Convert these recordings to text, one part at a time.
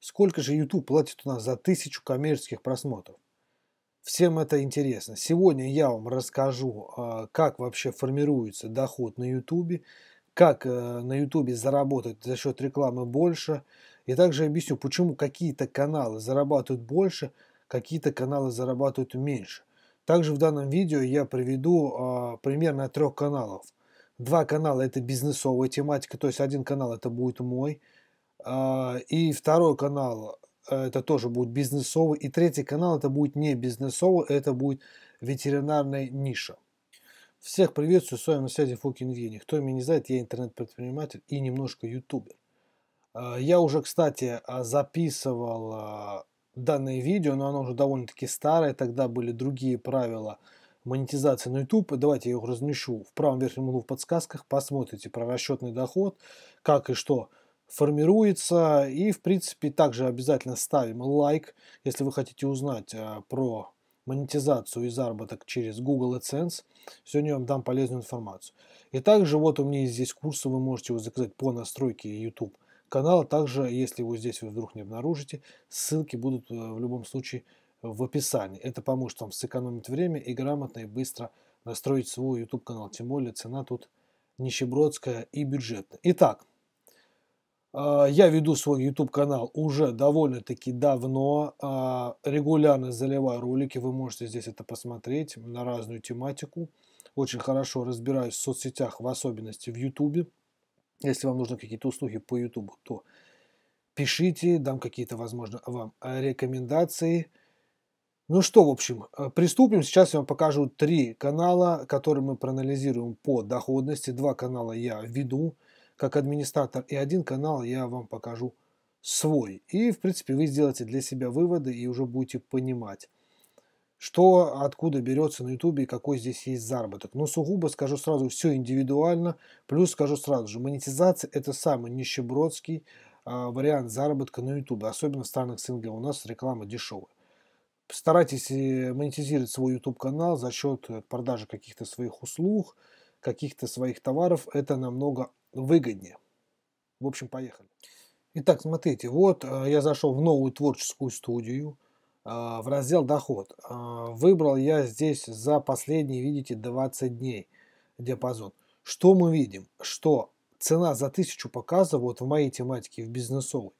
Сколько же YouTube платит у нас за тысячу коммерческих просмотров? Всем это интересно. Сегодня я вам расскажу, а, как вообще формируется доход на YouTube, как э, на YouTube заработать за счет рекламы больше, и также объясню, почему какие-то каналы зарабатывают больше, какие-то каналы зарабатывают меньше. Также в данном видео я приведу а, примерно трех каналов. Два канала это бизнесовая тематика, то есть один канал это будет мой, а, и второй канал э, это тоже будет бизнесовый. И третий канал это будет не бизнесовый, это будет ветеринарная ниша. Всех приветствую, с вами на связи Фокин Евгений. Кто меня не знает, я интернет-предприниматель и немножко ютубер. А, я уже, кстати, а, записывал данное видео, но оно уже довольно-таки старое, тогда были другие правила монетизации на YouTube. Давайте я их размещу в правом верхнем углу в подсказках, посмотрите про расчетный доход, как и что формируется. И, в принципе, также обязательно ставим лайк, если вы хотите узнать э, про монетизацию и заработок через Google AdSense. Сегодня я вам дам полезную информацию. И также вот у меня здесь курсы, вы можете его заказать по настройке YouTube канала. Также, если его здесь вы вдруг не обнаружите, ссылки будут э, в любом случае в описании. Это поможет вам сэкономить время и грамотно и быстро настроить свой YouTube канал. Тем более цена тут нищебродская и бюджетная. Итак, а, я веду свой YouTube-канал уже довольно-таки давно, а, регулярно заливаю ролики, вы можете здесь это посмотреть на разную тематику. Очень хорошо разбираюсь в соцсетях, в особенности в YouTube. Если вам нужны какие-то услуги по YouTube, то пишите, дам какие-то, возможно, вам а, рекомендации. Ну что, в общем, приступим. Сейчас я вам покажу три канала, которые мы проанализируем по доходности. Два канала я веду как администратор и один канал я вам покажу свой. И, в принципе, вы сделаете для себя выводы и уже будете понимать, что откуда берется на ютубе и какой здесь есть заработок. Но сугубо скажу сразу, все индивидуально. Плюс скажу сразу же, монетизация это самый нищебродский а, вариант заработка на ютубе. Особенно в странах сингла у нас реклама дешевая. Старайтесь э, монетизировать свой YouTube канал за счет э, продажи каких-то своих услуг, каких-то своих товаров. Это намного выгоднее. В общем, поехали. Итак, смотрите, вот э, я зашел в новую творческую студию, а, в раздел «Доход». А, выбрал я здесь за последние, видите, 20 дней диапазон. Что мы видим? Что цена за тысячу показов, вот в моей тематике, в бизнесовой,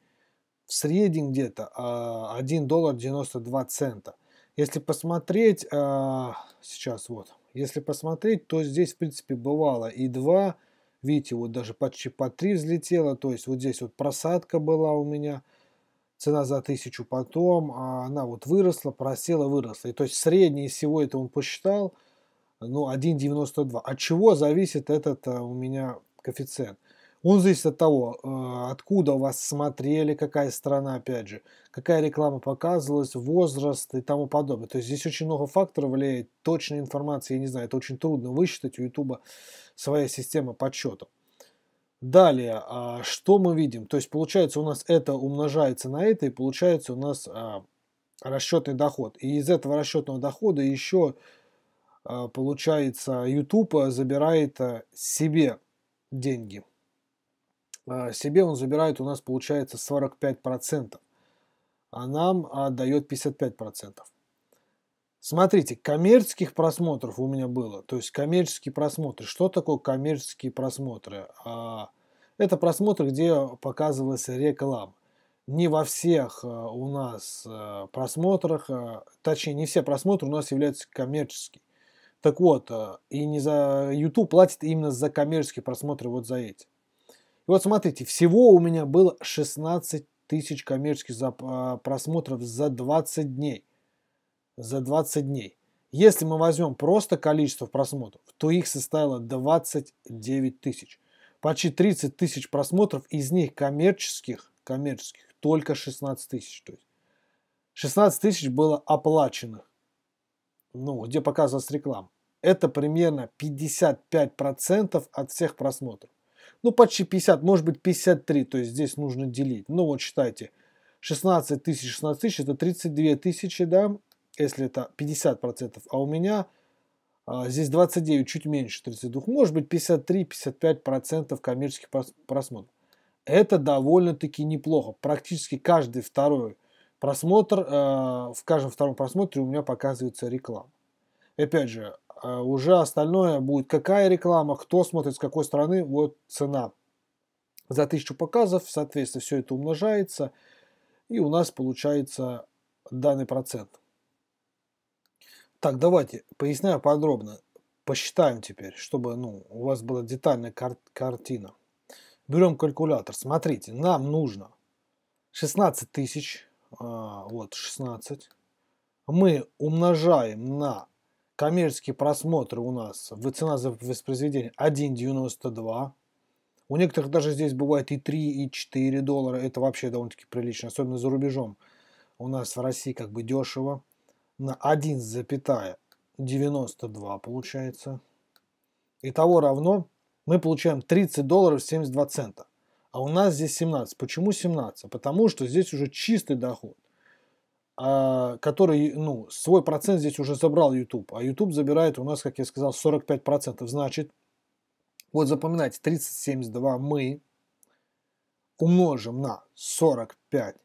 в среднем где-то 1 а, доллар 92 цента. Если посмотреть, сейчас вот, если посмотреть, то здесь, в принципе, бывало и 2, Видите, вот даже почти по 3 взлетело, то есть вот здесь вот просадка была у меня, цена за 1000 потом, а она вот выросла, просела, выросла. И то есть средний из всего это он посчитал, ну, 1,92. От чего зависит этот а, у меня коэффициент? Он зависит от того, э, откуда вас смотрели, какая страна, опять же, какая реклама показывалась, возраст и тому подобное. То есть здесь очень много факторов влияет. Точная информация, я не знаю, это очень трудно высчитать. У Ютуба своя система подсчета. Далее, а, что мы видим? То есть получается у нас это умножается на это и получается у нас а, расчетный доход. И из этого расчетного дохода еще а, получается YouTube э, забирает э, себе деньги. А, себе он забирает у нас получается 45%, а нам отдает 55%. Смотрите, коммерческих просмотров у меня было, то есть коммерческие просмотры. Что такое коммерческие просмотры? А, это просмотры, где показывалась реклама. Не во всех а, у нас просмотрах, точнее не все просмотры у нас являются коммерческие. Так вот, и не за YouTube платит именно за коммерческие просмотры вот за эти. И вот смотрите, всего у меня было 16 тысяч коммерческих а, просмотров за 20 дней. За 20 дней. Если мы возьмем просто количество просмотров, то их составило 29 тысяч. Почти 30 тысяч просмотров, из них коммерческих, коммерческих только 16 тысяч. То есть 16 тысяч было оплаченных, ну, где показывалась реклама. Это примерно 55% от всех просмотров ну почти 50, может быть 53, то есть здесь нужно делить. Ну вот считайте, 16 тысяч, 16 тысяч, это 32 тысячи, да, если это 50%, процентов. а у меня а, здесь 29, чуть меньше 32, может быть 53-55% процентов коммерческих просмотров. Это довольно-таки неплохо. Практически каждый второй просмотр, э, в каждом втором просмотре у меня показывается реклама. Опять же, а, уже остальное будет какая реклама, кто смотрит, с какой стороны, вот цена. За тысячу показов, соответственно, все это умножается, и у нас получается данный процент. Так, давайте поясняю подробно. Посчитаем теперь, чтобы ну, у вас была детальная кар картина. Берем калькулятор. Смотрите, нам нужно 16 тысяч. А, вот 16. Мы умножаем на коммерческие просмотры у нас, цена за воспроизведение 1,92. У некоторых даже здесь бывает и 3, и 4 доллара. Это вообще довольно-таки прилично, особенно за рубежом. У нас в России как бы дешево. На 1,92 получается. Итого равно мы получаем 30 долларов 72 цента. А у нас здесь 17. Почему 17? Потому что здесь уже чистый доход. А, который, ну, свой процент здесь уже забрал YouTube, а YouTube забирает у нас, как я сказал, 45%. Значит, вот запоминайте, 3072 мы умножим на 45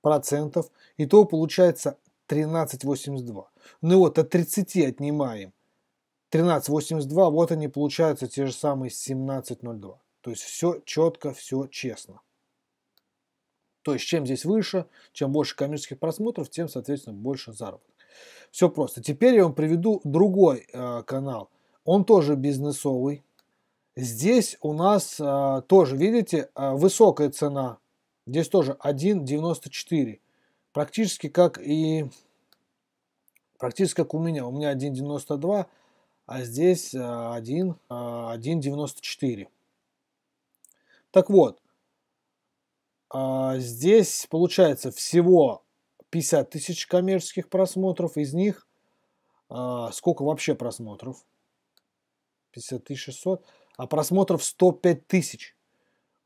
процентов, и то получается 13,82. Ну вот, от 30 отнимаем 13,82, вот они получаются те же самые 17,02. То есть все четко, все честно. То есть, чем здесь выше, чем больше коммерческих просмотров, тем, соответственно, больше заработок. Все просто. Теперь я вам приведу другой э, канал. Он тоже бизнесовый. Здесь у нас э, тоже, видите, э, высокая цена. Здесь тоже 1.94. Практически как и... Практически как у меня. У меня 1.92, а здесь 1.94. Э, э, так вот, а, здесь получается всего 50 тысяч коммерческих просмотров, из них а, сколько вообще просмотров? 50 600, а просмотров 105 тысяч.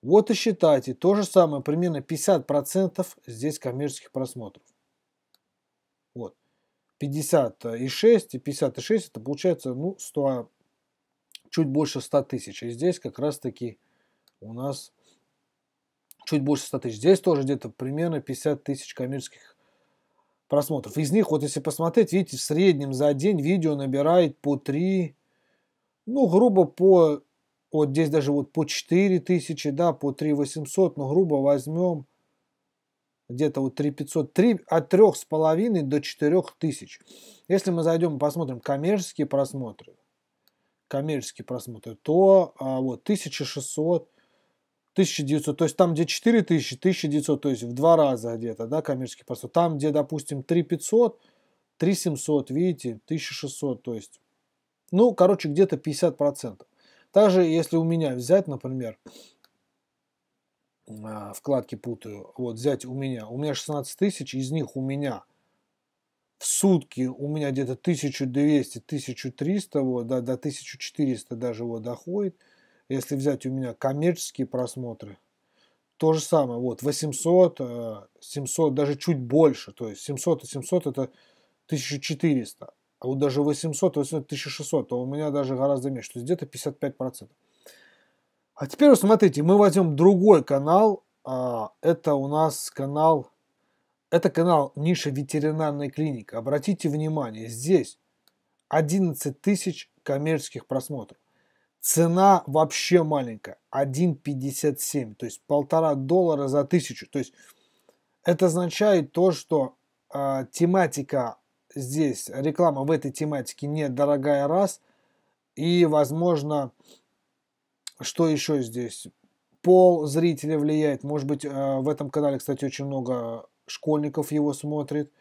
Вот и считайте, то же самое, примерно 50% здесь коммерческих просмотров. Вот. 56 и 56 это получается ну 100 чуть больше 100 тысяч и здесь как раз таки у нас чуть больше 100 тысяч. Здесь тоже где-то примерно 50 тысяч коммерческих просмотров. Из них, вот если посмотреть, видите, в среднем за день видео набирает по 3, ну, грубо по, вот здесь даже вот по 4 тысячи, да, по 3 800, ну, грубо возьмем где-то вот 3 500, 3, от трех с половиной до 4 тысяч. Если мы зайдем и посмотрим коммерческие просмотры, коммерческие просмотры, то а, вот 1600, 1900, то есть там, где 4000, 1900, то есть в два раза где-то, да, коммерческий паспорт. Там, где, допустим, 3500, 3700, видите, 1600, то есть, ну, короче, где-то 50%. Также, если у меня взять, например, а, вкладки путаю, вот взять у меня, у меня 16 тысяч, из них у меня в сутки у меня где-то 1200, 1300, вот, да, до 1400 даже вот доходит, если взять у меня коммерческие просмотры, то же самое, вот 800, 700, э, даже чуть больше, то есть 700 и 700 это 1400, а вот даже 800, 800, 1600, то у меня даже гораздо меньше, то есть где-то 55%. А теперь вот смотрите, мы возьмем другой канал, а, это у нас канал, это канал ниша ветеринарной клиники. Обратите внимание, здесь 11 тысяч коммерческих просмотров. Цена вообще маленькая. 1,57. То есть полтора доллара за тысячу. То есть это означает то, что э, тематика здесь, реклама в этой тематике недорогая раз. И, возможно, что еще здесь? Пол зрителя влияет. Может быть, э, в этом канале, кстати, очень много школьников его смотрит.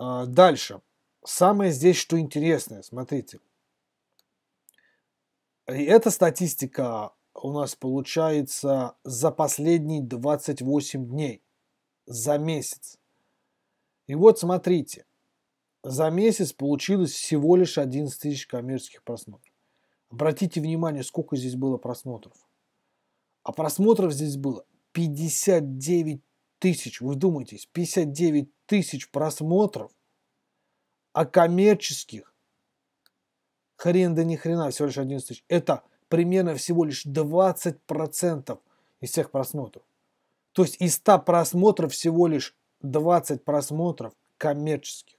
Э, дальше. Самое здесь, что интересное, смотрите – и эта статистика у нас получается за последние 28 дней, за месяц. И вот смотрите, за месяц получилось всего лишь 11 тысяч коммерческих просмотров. Обратите внимание, сколько здесь было просмотров. А просмотров здесь было 59 тысяч, вы вдумайтесь, 59 тысяч просмотров, а коммерческих Хрен да ни хрена, всего лишь 11 тысяч. Это примерно всего лишь 20% из всех просмотров. То есть из 100 просмотров всего лишь 20 просмотров коммерческих.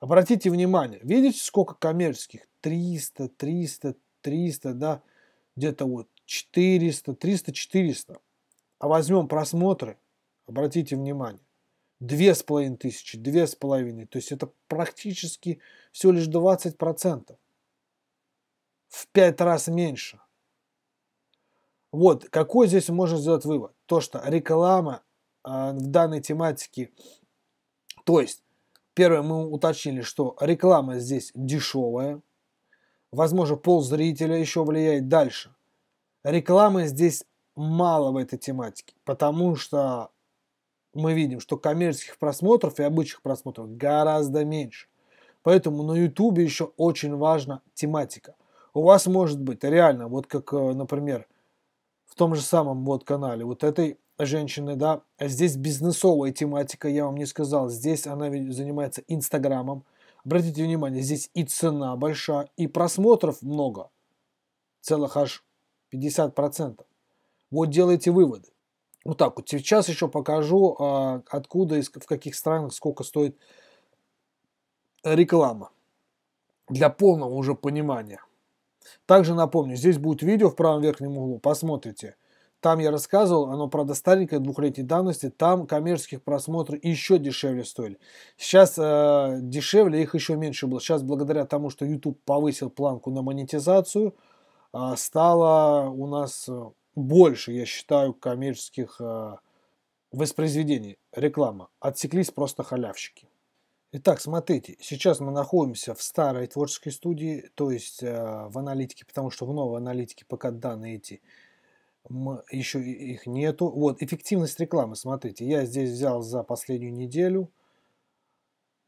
Обратите внимание, видите, сколько коммерческих? 300, 300, 300, да, где-то вот 400, 300, 400. А возьмем просмотры, обратите внимание, две две с половиной тысячи с половиной то есть это практически всего лишь 20% в пять раз меньше. Вот, какой здесь можно сделать вывод? То, что реклама э, в данной тематике, то есть, первое, мы уточнили, что реклама здесь дешевая, возможно, пол зрителя еще влияет дальше. Рекламы здесь мало в этой тематике, потому что мы видим, что коммерческих просмотров и обычных просмотров гораздо меньше. Поэтому на YouTube еще очень важна тематика. У вас может быть реально, вот как, э, например, в том же самом вот канале, вот этой женщины, да, здесь бизнесовая тематика, я вам не сказал, здесь она занимается Инстаграмом. Обратите внимание, здесь и цена большая, и просмотров много, целых аж 50%. Вот делайте выводы. Вот ну так вот. Сейчас еще покажу, а, откуда, в каких странах, сколько стоит реклама. Для полного уже понимания. Также напомню, здесь будет видео в правом верхнем углу, посмотрите. Там я рассказывал, оно, правда, старенькое, двухлетней давности, там коммерческих просмотров еще дешевле стоили. Сейчас э, дешевле их еще меньше было. Сейчас, благодаря тому, что YouTube повысил планку на монетизацию, э, стало у нас э, больше, я считаю, коммерческих э, воспроизведений, реклама. Отсеклись просто халявщики. Итак, смотрите, сейчас мы находимся в старой творческой студии, то есть э, в аналитике, потому что в новой аналитике пока данные эти мы, еще их нету. Вот, эффективность рекламы, смотрите, я здесь взял за последнюю неделю.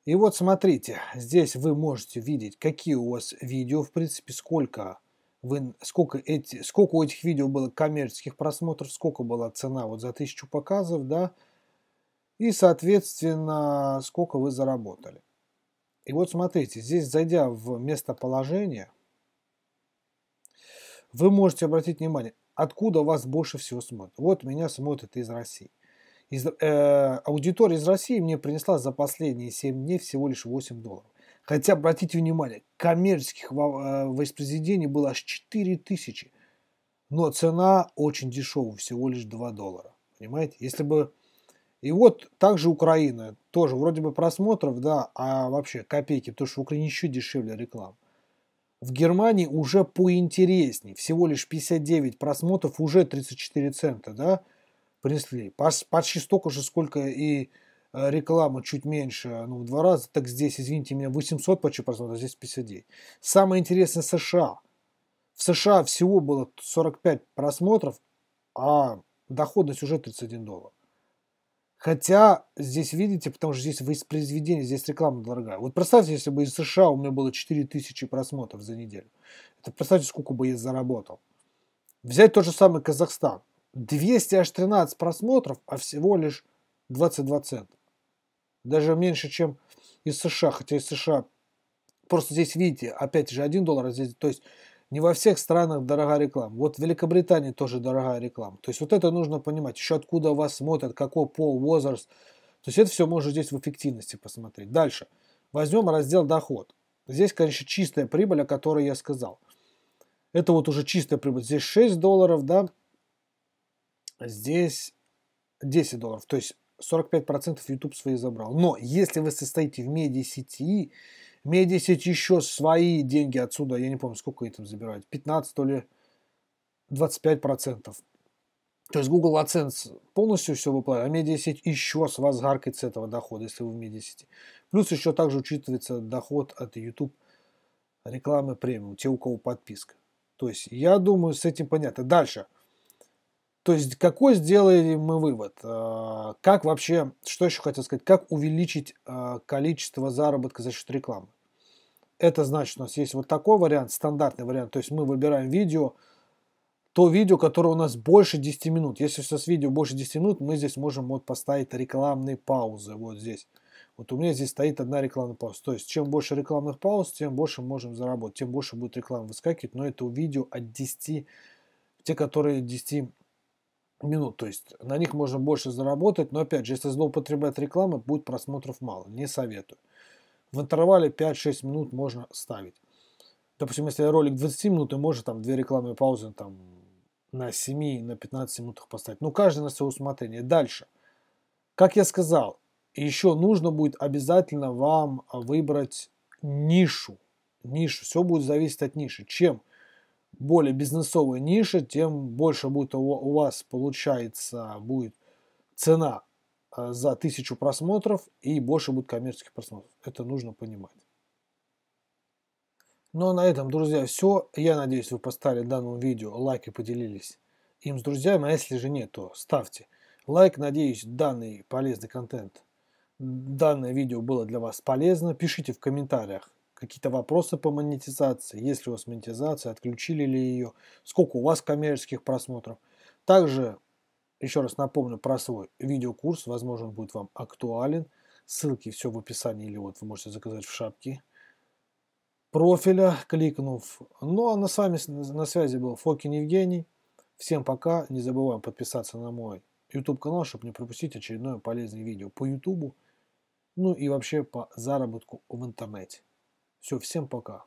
И вот смотрите, здесь вы можете видеть, какие у вас видео, в принципе, сколько вы, сколько, эти, сколько у этих видео было коммерческих просмотров, сколько была цена вот за тысячу показов, да, и, соответственно, сколько вы заработали. И вот смотрите, здесь зайдя в местоположение, вы можете обратить внимание, откуда вас больше всего смотрят. Вот меня смотрят из России. Из, э, аудитория из России мне принесла за последние 7 дней всего лишь 8 долларов. Хотя, обратите внимание, коммерческих э, воспроизведений было аж 4 тысячи. Но цена очень дешевая, всего лишь 2 доллара. Понимаете? Если бы и вот также Украина. Тоже вроде бы просмотров, да, а вообще копейки, потому что в Украине еще дешевле реклама. В Германии уже поинтересней. Всего лишь 59 просмотров, уже 34 цента, да, принесли. Почти столько же, сколько и э, реклама чуть меньше, ну, в два раза, так здесь, извините меня, 800 почти просмотров, а здесь 59. Самое интересное США. В США всего было 45 просмотров, а доходность уже 31 доллар. Хотя здесь, видите, потому что здесь воспроизведение, здесь реклама дорогая. Вот представьте, если бы из США у меня было 4000 просмотров за неделю. Это представьте, сколько бы я заработал. Взять тот же самый Казахстан. 200 аж 13 просмотров, а всего лишь 22 цента. Даже меньше, чем из США. Хотя из США просто здесь, видите, опять же 1 доллар, здесь, то есть не во всех странах дорогая реклама. Вот в Великобритании тоже дорогая реклама. То есть вот это нужно понимать. Еще откуда вас смотрят, какой пол, возраст. То есть это все можно здесь в эффективности посмотреть. Дальше. Возьмем раздел доход. Здесь, конечно, чистая прибыль, о которой я сказал. Это вот уже чистая прибыль. Здесь 6 долларов, да. Здесь 10 долларов. То есть 45% YouTube свои забрал. Но если вы состоите в медиа сети, Медисить еще свои деньги отсюда, я не помню, сколько они там забирают, 15, то ли 25 процентов. То есть Google AdSense полностью все выплачивает, а Медиасеть еще с вас гаркает с этого дохода, если вы в Медиасети. Плюс еще также учитывается доход от YouTube рекламы премиум, те, у кого подписка. То есть я думаю, с этим понятно. Дальше. То есть какой сделали мы вывод? А, как вообще, что еще хотел сказать, как увеличить а, количество заработка за счет рекламы? Это значит, у нас есть вот такой вариант, стандартный вариант. То есть мы выбираем видео, то видео, которое у нас больше 10 минут. Если у нас видео больше 10 минут, мы здесь можем вот поставить рекламные паузы вот здесь. Вот у меня здесь стоит одна рекламная пауза. То есть, чем больше рекламных пауз, тем больше можем заработать, тем больше будет реклама выскакивать. Но это у видео от 10, те, которые 10 минут. То есть, на них можно больше заработать. Но, опять же, если злоупотреблять рекламой, будет просмотров мало. Не советую в интервале 5-6 минут можно ставить. Допустим, если ролик 20 минут, и можно там две рекламные паузы там, на 7, на 15 минутах поставить. Ну, каждый на свое усмотрение. Дальше. Как я сказал, еще нужно будет обязательно вам выбрать нишу. Нишу. Все будет зависеть от ниши. Чем более бизнесовая ниша, тем больше будет у вас, получается, будет цена Э, за тысячу просмотров и больше будет коммерческих просмотров. Это нужно понимать. Ну а на этом, друзья, все. Я надеюсь, вы поставили данному видео лайк и поделились им с друзьями. А если же нет, то ставьте лайк. Надеюсь, данный полезный контент, данное видео было для вас полезно. Пишите в комментариях какие-то вопросы по монетизации. Есть ли у вас монетизация, отключили ли ее, сколько у вас коммерческих просмотров. Также еще раз напомню про свой видеокурс, возможно, он будет вам актуален. Ссылки все в описании или вот вы можете заказать в шапке профиля, кликнув. Ну, а на с вами на связи был Фокин Евгений. Всем пока. Не забываем подписаться на мой YouTube канал, чтобы не пропустить очередное полезное видео по YouTube, ну и вообще по заработку в интернете. Все, всем пока.